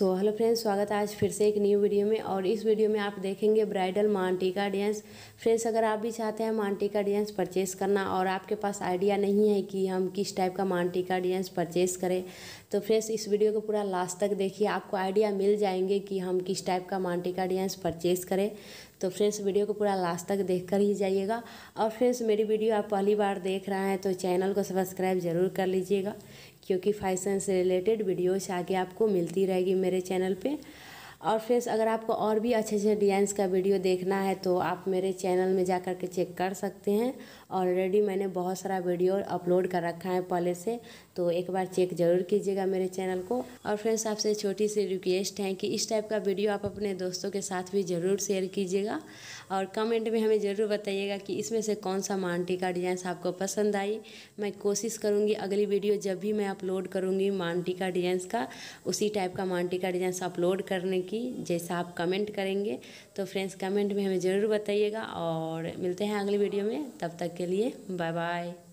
so hello friends स्वागत है आज फिर से एक न्यू वीडियो में और इस वीडियो में आप देखेंगे ब्राइडल मांटिका डांस फ्रेंड्स अगर आप भी चाहते हैं मांटिका डांस परचेस करना और आपके पास आइडिया नहीं है कि हम किस टाइप का मांटिका डांस परचेस करें तो फ्रेंड्स इस वीडियो को पूरा लास्ट तक देखिए आपको आइडिया मिल जाएंगे कि हम किस टाइप का मांटिका डांस परचेस करें तो फ्रेंड्स वीडियो को पूरा लास्ट तक देख कर ही जाइएगा और फ्रेंड्स मेरी वीडियो आप पहली बार देख रहे हैं तो चैनल को सब्सक्राइब ज़रूर कर लीजिएगा क्योंकि फैशन से रिलेटेड वीडियोस आगे आपको मिलती रहेगी मेरे चैनल पे और फ्रेंड्स अगर आपको और भी अच्छे अच्छे डिज़ाइंस का वीडियो देखना है तो आप मेरे चैनल में जा कर के चेक कर सकते हैं ऑलरेडी मैंने बहुत सारा वीडियो अपलोड कर रखा है पहले से तो एक बार चेक ज़रूर कीजिएगा मेरे चैनल को और फ्रेंड्स आपसे छोटी सी रिक्वेस्ट है कि इस टाइप का वीडियो आप अपने दोस्तों के साथ भी ज़रूर शेयर कीजिएगा और कमेंट में हमें ज़रूर बताइएगा कि इसमें से कौन सा मांटी का डिज़ाइन आपको पसंद आई मैं कोशिश करूँगी अगली वीडियो जब भी मैं अपलोड करूँगी मांटी का डिज़ाइंस का उसी टाइप का मांटी का डिज़ाइंस अपलोड करने कि जैसा आप कमेंट करेंगे तो फ्रेंड्स कमेंट में हमें ज़रूर बताइएगा और मिलते हैं अगली वीडियो में तब तक के लिए बाय बाय